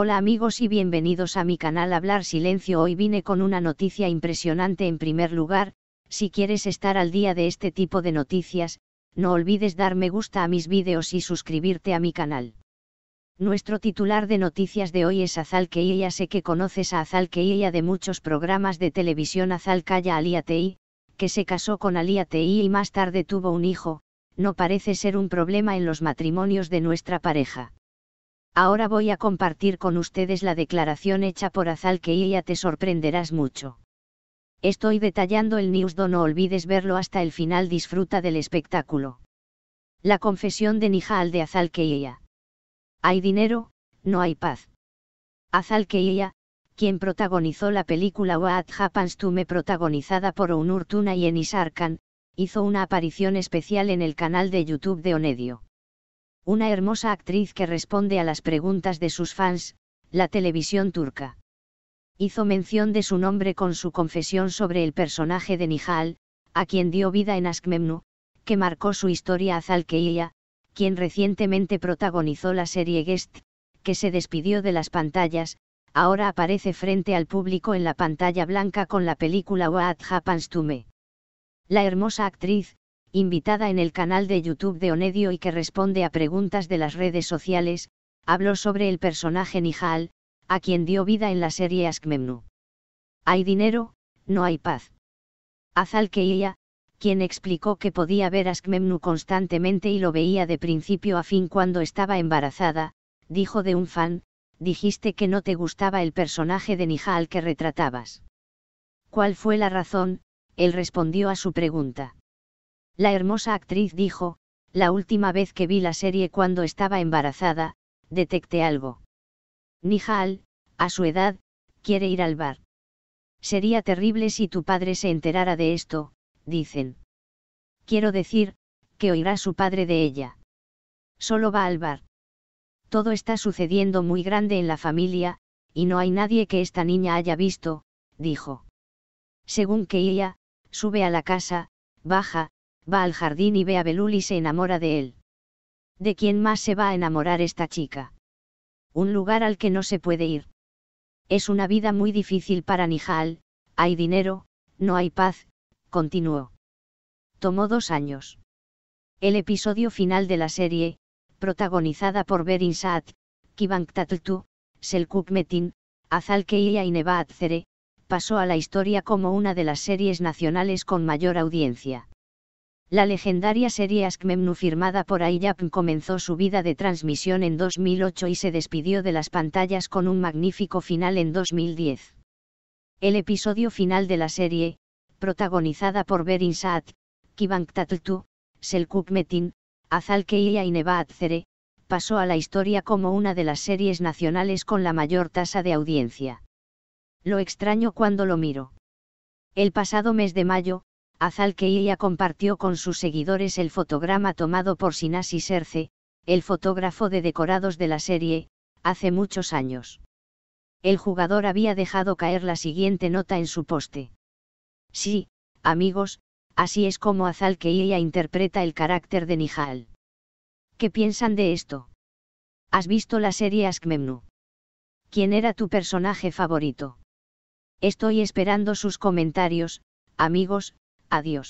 Hola amigos y bienvenidos a mi canal Hablar Silencio. Hoy vine con una noticia impresionante en primer lugar, si quieres estar al día de este tipo de noticias, no olvides dar me gusta a mis vídeos y suscribirte a mi canal. Nuestro titular de noticias de hoy es Azal Keia. Sé que conoces a Azal Keia de muchos programas de televisión Azal Kaya Aliatei, que se casó con Aliatei y más tarde tuvo un hijo, no parece ser un problema en los matrimonios de nuestra pareja. Ahora voy a compartir con ustedes la declaración hecha por Azal que te sorprenderás mucho. Estoy detallando el newsdo no olvides verlo hasta el final disfruta del espectáculo. La confesión de Nihal de Azal que Hay dinero, no hay paz. Azal que quien protagonizó la película What Happens to Me protagonizada por Onur Tuna y Enis Arkan, hizo una aparición especial en el canal de YouTube de Onedio una hermosa actriz que responde a las preguntas de sus fans, la televisión turca. Hizo mención de su nombre con su confesión sobre el personaje de Nihal, a quien dio vida en Askmemnu, que marcó su historia a Zalkeia, quien recientemente protagonizó la serie Guest, que se despidió de las pantallas, ahora aparece frente al público en la pantalla blanca con la película What Happens to Me. La hermosa actriz, invitada en el canal de YouTube de Onedio y que responde a preguntas de las redes sociales, habló sobre el personaje Nihal, a quien dio vida en la serie Ask Hay dinero, no hay paz. Azal Keia, quien explicó que podía ver Ask constantemente y lo veía de principio a fin cuando estaba embarazada, dijo de un fan, dijiste que no te gustaba el personaje de Nihal que retratabas. ¿Cuál fue la razón? Él respondió a su pregunta. La hermosa actriz dijo, la última vez que vi la serie cuando estaba embarazada, detecté algo. Nihal, a su edad, quiere ir al bar. Sería terrible si tu padre se enterara de esto, dicen. Quiero decir, que oirá su padre de ella. Solo va al bar. Todo está sucediendo muy grande en la familia, y no hay nadie que esta niña haya visto, dijo. Según que ella, sube a la casa, baja, va al jardín y ve a Belul y se enamora de él. ¿De quién más se va a enamorar esta chica? Un lugar al que no se puede ir. Es una vida muy difícil para Nihal, hay dinero, no hay paz, continuó. Tomó dos años. El episodio final de la serie, protagonizada por Berin Saad, Kibank Tatultu, Selkuk Metin, Azal y pasó a la historia como una de las series nacionales con mayor audiencia. La legendaria serie Ask Memnu firmada por Ayap comenzó su vida de transmisión en 2008 y se despidió de las pantallas con un magnífico final en 2010. El episodio final de la serie, protagonizada por Berin Saad, Kibang Tatltu, Selkuk Metin, Azal y Neva pasó a la historia como una de las series nacionales con la mayor tasa de audiencia. Lo extraño cuando lo miro. El pasado mes de mayo, Azalqueilla compartió con sus seguidores el fotograma tomado por Sinasi Serce, el fotógrafo de decorados de la serie, hace muchos años. El jugador había dejado caer la siguiente nota en su poste. Sí, amigos, así es como Azal Azalqueilla interpreta el carácter de Nihal. ¿Qué piensan de esto? ¿Has visto la serie Askmemnu? ¿Quién era tu personaje favorito? Estoy esperando sus comentarios, amigos, Adiós.